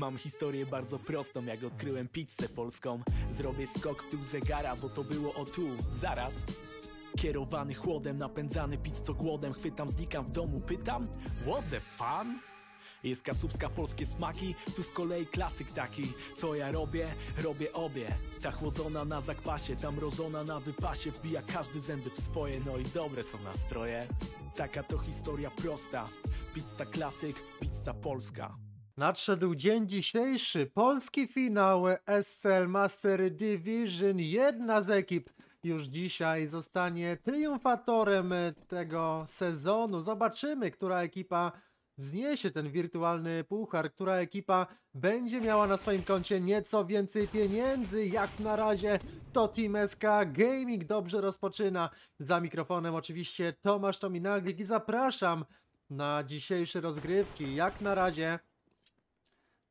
Mam historię bardzo prostą, jak odkryłem pizzę polską Zrobię skok w tył zegara, bo to było o tu, zaraz Kierowany chłodem, napędzany pizzo głodem Chwytam, znikam w domu, pytam What the fun? Jest kasubska polskie smaki, tu z kolei klasyk taki Co ja robię? Robię obie Ta chłodzona na zakwasie, ta mrożona na wypasie Wbija każdy zęby w swoje, no i dobre są nastroje Taka to historia prosta Pizza klasyk, pizza polska Nadszedł dzień dzisiejszy, polski finał SCL Master Division. Jedna z ekip już dzisiaj zostanie triumfatorem tego sezonu. Zobaczymy, która ekipa wzniesie ten wirtualny puchar, która ekipa będzie miała na swoim koncie nieco więcej pieniędzy. Jak na razie to Team SK Gaming dobrze rozpoczyna. Za mikrofonem oczywiście Tomasz Tominaglik i zapraszam na dzisiejsze rozgrywki. Jak na razie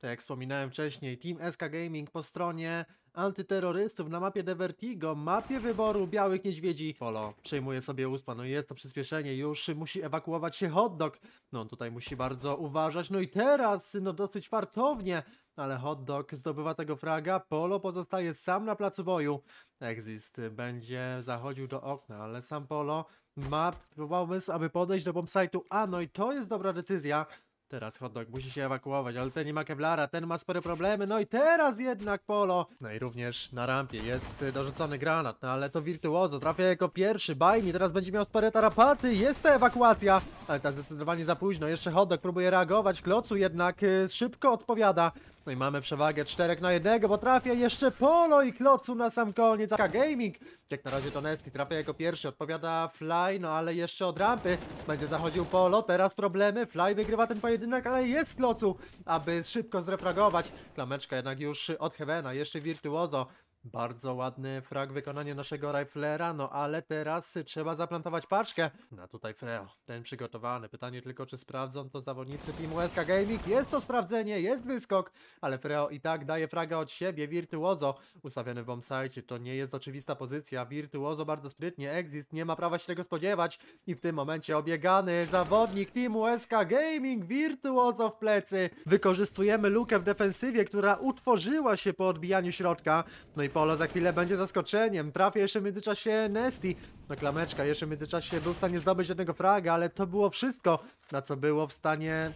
tak jak wspominałem wcześniej, Team SK Gaming po stronie antyterrorystów na mapie Devertigo, mapie wyboru Białych Niedźwiedzi. Polo przejmuje sobie uspa, no i jest to przyspieszenie, już musi ewakuować się hotdog. No tutaj musi bardzo uważać, no i teraz, no dosyć fartownie, ale hotdog zdobywa tego fraga, Polo pozostaje sam na placu boju. Exist będzie zachodził do okna, ale sam Polo ma pomysł, aby podejść do bombsite'u. A no i to jest dobra decyzja. Teraz hot dog musi się ewakuować, ale ten nie ma kevlara, ten ma spore problemy, no i teraz jednak polo! No i również na rampie jest dorzucony granat, no ale to Virtuoso trafia jako pierwszy, Bajni teraz będzie miał spore tarapaty, jest ta ewakuacja, ale ta zdecydowanie za późno, jeszcze hot dog próbuje reagować, Klocu jednak y, szybko odpowiada, no i mamy przewagę 4 na 1, bo trafia jeszcze Polo i Klocu na sam koniec. Taka Gaming, jak na razie to trafia jako pierwszy, odpowiada Fly, no ale jeszcze od rampy będzie zachodził Polo, teraz problemy, Fly wygrywa ten pojedynek, ale jest Klocu, aby szybko zrefragować. Klameczka jednak już od Hevena, jeszcze virtuoso. Bardzo ładny frag wykonanie naszego riflera, no ale teraz trzeba zaplantować paczkę. No tutaj Freo, ten przygotowany. Pytanie tylko, czy sprawdzą to zawodnicy Team USK Gaming. Jest to sprawdzenie, jest wyskok, ale Freo i tak daje fraga od siebie. Virtuozo ustawiony w bombsite, to nie jest oczywista pozycja. Virtuozo bardzo sprytnie, Exist nie ma prawa się tego spodziewać. I w tym momencie obiegany zawodnik Team USK Gaming, Virtuozo w plecy. Wykorzystujemy lukę w defensywie, która utworzyła się po odbijaniu środka. No i Polo za chwilę będzie zaskoczeniem. Trafię jeszcze w międzyczasie Nesti. No klameczka, jeszcze w międzyczasie był w stanie zdobyć jednego fraga, ale to było wszystko, na co było w stanie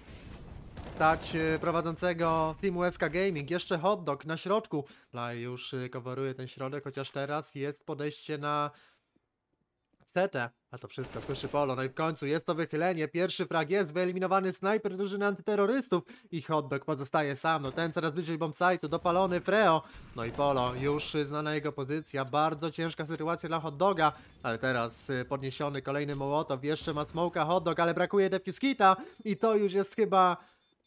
stać e, prowadzącego Team USK Gaming. Jeszcze hotdog na środku. Laj już e, kowaruje ten środek, chociaż teraz jest podejście na setę. A to wszystko słyszy Polo, no i w końcu jest to wychylenie, pierwszy frag jest wyeliminowany snajper drużyny antyterrorystów i hotdog pozostaje sam, no ten coraz bliżej bombsite'u, dopalony Freo, no i Polo, już znana jego pozycja, bardzo ciężka sytuacja dla hotdoga, ale teraz y, podniesiony kolejny Mołotow, jeszcze ma smoka hotdog, ale brakuje Defkiskita i to już jest chyba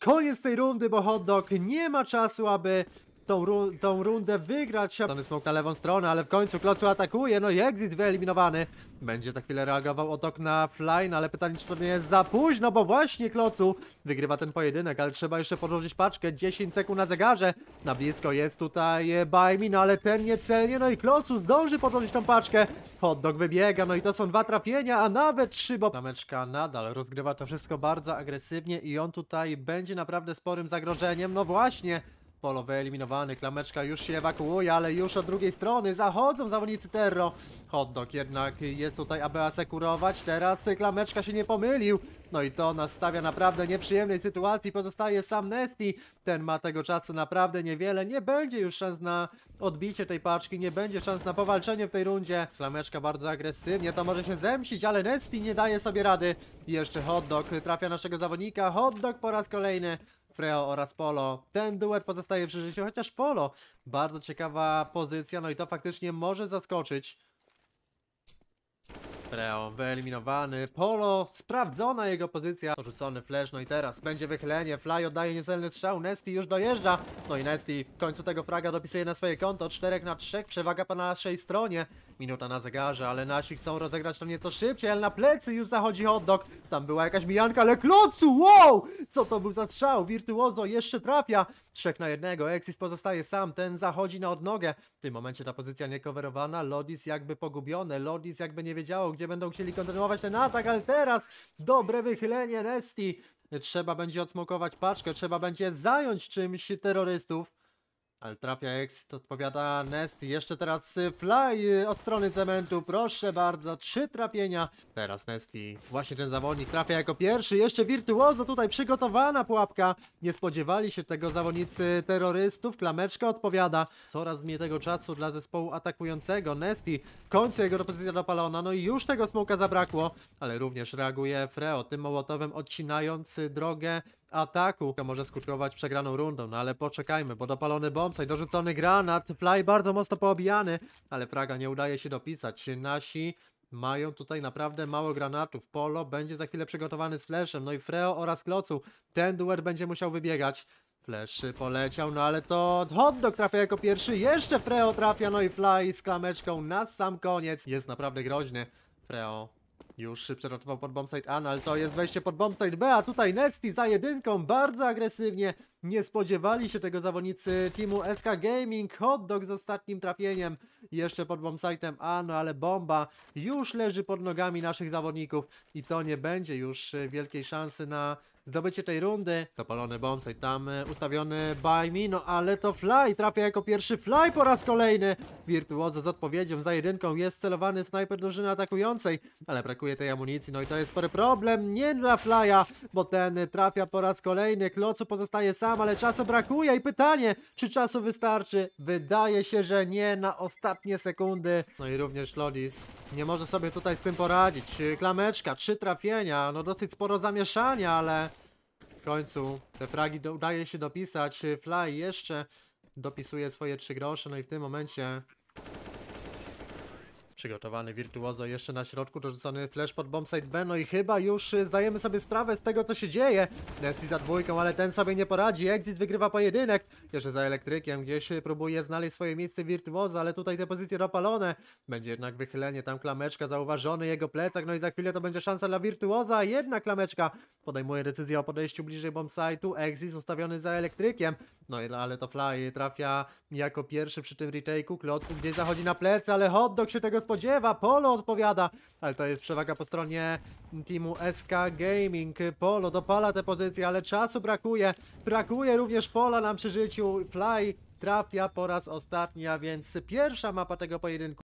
koniec tej rundy, bo hotdog nie ma czasu, aby tą, ru tą rundę wygrać. Tony Smoke na lewą stronę, ale w końcu Klocu atakuje, no i Exit wyeliminowany. Będzie tak chwilę reagował od okna Flyne, ale pytanie czy to nie jest za późno, bo właśnie Klocu wygrywa ten pojedynek, ale trzeba jeszcze podłożyć paczkę, 10 sekund na zegarze. Na blisko jest tutaj bajmin, no ale ten niecelnie, no i Klocu zdąży podłożyć tą paczkę. Hotdog wybiega, no i to są dwa trafienia, a nawet trzy, bo... Tameczka nadal rozgrywa to wszystko bardzo agresywnie i on tutaj będzie naprawdę sporym zagrożeniem, no właśnie. Polo wyeliminowany, klameczka już się ewakuuje, ale już od drugiej strony zachodzą zawodnicy Terro. Hotdog jednak jest tutaj, aby asekurować, teraz klameczka się nie pomylił. No i to nas stawia naprawdę nieprzyjemnej sytuacji, pozostaje sam Nesti. Ten ma tego czasu naprawdę niewiele, nie będzie już szans na odbicie tej paczki, nie będzie szans na powalczenie w tej rundzie. Klameczka bardzo agresywnie, to może się zemścić, ale Nesti nie daje sobie rady. Jeszcze Hotdog trafia naszego zawodnika, Hotdog po raz kolejny Freo oraz Polo. Ten duet pozostaje przy życiu, chociaż Polo, bardzo ciekawa pozycja, no i to faktycznie może zaskoczyć. Freo wyeliminowany, Polo, sprawdzona jego pozycja, rzucony flash, no i teraz będzie wychylenie, Fly oddaje niecelny strzał, Nesty już dojeżdża, no i Nesty w końcu tego fraga dopisuje na swoje konto, 4 na 3, przewaga po naszej stronie, Minuta na zegarze, ale nasi chcą rozegrać to nieco szybciej, ale na plecy już zachodzi hotdog. Tam była jakaś mijanka, ale klocu, wow! Co to był za strzał? Wirtuozo jeszcze trafia. Trzech na jednego, Exis pozostaje sam, ten zachodzi na odnogę. W tym momencie ta pozycja niekowerowana, Lodis jakby pogubione, Lodis jakby nie wiedziało, gdzie będą chcieli kontynuować ten atak, ale teraz dobre wychylenie Nesti. Trzeba będzie odsmokować paczkę, trzeba będzie zająć czymś terrorystów. Ale trafia X, odpowiada Nest. Jeszcze teraz y, Fly y, od strony cementu. Proszę bardzo, trzy trafienia. Teraz Nesti. właśnie ten zawodnik trafia jako pierwszy. Jeszcze Virtuozo tutaj przygotowana pułapka. Nie spodziewali się tego zawodnicy terrorystów. Klameczka odpowiada. Coraz mniej tego czasu dla zespołu atakującego. Nesti. w końcu jego propozycja dopalona. No i już tego smoka zabrakło. Ale również reaguje Freo tym mołotowem odcinając y, drogę ataku może skutkować przegraną rundą, no ale poczekajmy, bo dopalony bombsaj, dorzucony granat, fly bardzo mocno poobijany, ale Praga nie udaje się dopisać. Nasi mają tutaj naprawdę mało granatów. Polo będzie za chwilę przygotowany z Flashem, no i Freo oraz Klocu. Ten duet będzie musiał wybiegać. Flash poleciał, no ale to hotdog trafia jako pierwszy, jeszcze Freo trafia, no i Fly z klameczką na sam koniec. Jest naprawdę groźny. Freo już szybciej ratował pod bombsite A, no ale to jest wejście pod bombsite B, a tutaj Nesti za jedynką bardzo agresywnie nie spodziewali się tego zawodnicy teamu SK Gaming. Hotdog z ostatnim trafieniem jeszcze pod bombsite'em A, no ale bomba już leży pod nogami naszych zawodników i to nie będzie już e, wielkiej szansy na zdobycie tej rundy. Dopalony bombsite tam e, ustawiony by me, no ale to Fly trafia jako pierwszy Fly po raz kolejny. Virtuozo z odpowiedzią za jedynką jest celowany snajper drużyny atakującej, ale brakuje tej amunicji, no i to jest spory problem, nie dla Flya, bo ten trafia po raz kolejny, Klocu pozostaje sam ale czasu brakuje i pytanie, czy czasu wystarczy? Wydaje się, że nie na ostatnie sekundy. No i również Lodis nie może sobie tutaj z tym poradzić. Klameczka, trzy trafienia, no dosyć sporo zamieszania, ale w końcu te fragi udaje się dopisać. Fly jeszcze dopisuje swoje trzy grosze, no i w tym momencie Przygotowany wirtuozo jeszcze na środku, dorzucony flash pod bombsite B, no i chyba już y, zdajemy sobie sprawę z tego, co się dzieje. Netflix za dwójką, ale ten sobie nie poradzi, Exit wygrywa pojedynek. Jeszcze za elektrykiem, gdzieś y, próbuje znaleźć swoje miejsce wirtuozo, ale tutaj te pozycje napalone. Będzie jednak wychylenie, tam klameczka, zauważony jego plecak, no i za chwilę to będzie szansa dla wirtuoza, jedna klameczka. Podejmuje decyzję o podejściu bliżej bombsite'u, Exit ustawiony za elektrykiem. No ale to Fly trafia jako pierwszy przy tym retake'u, Klotku gdzieś zachodzi na plecy, ale hotdog się tego spodziewa. Polo odpowiada, ale to jest przewaga po stronie teamu SK Gaming. Polo dopala tę pozycję, ale czasu brakuje. Brakuje również Pola nam przy życiu. Fly trafia po raz ostatni, a więc pierwsza mapa tego pojedynku.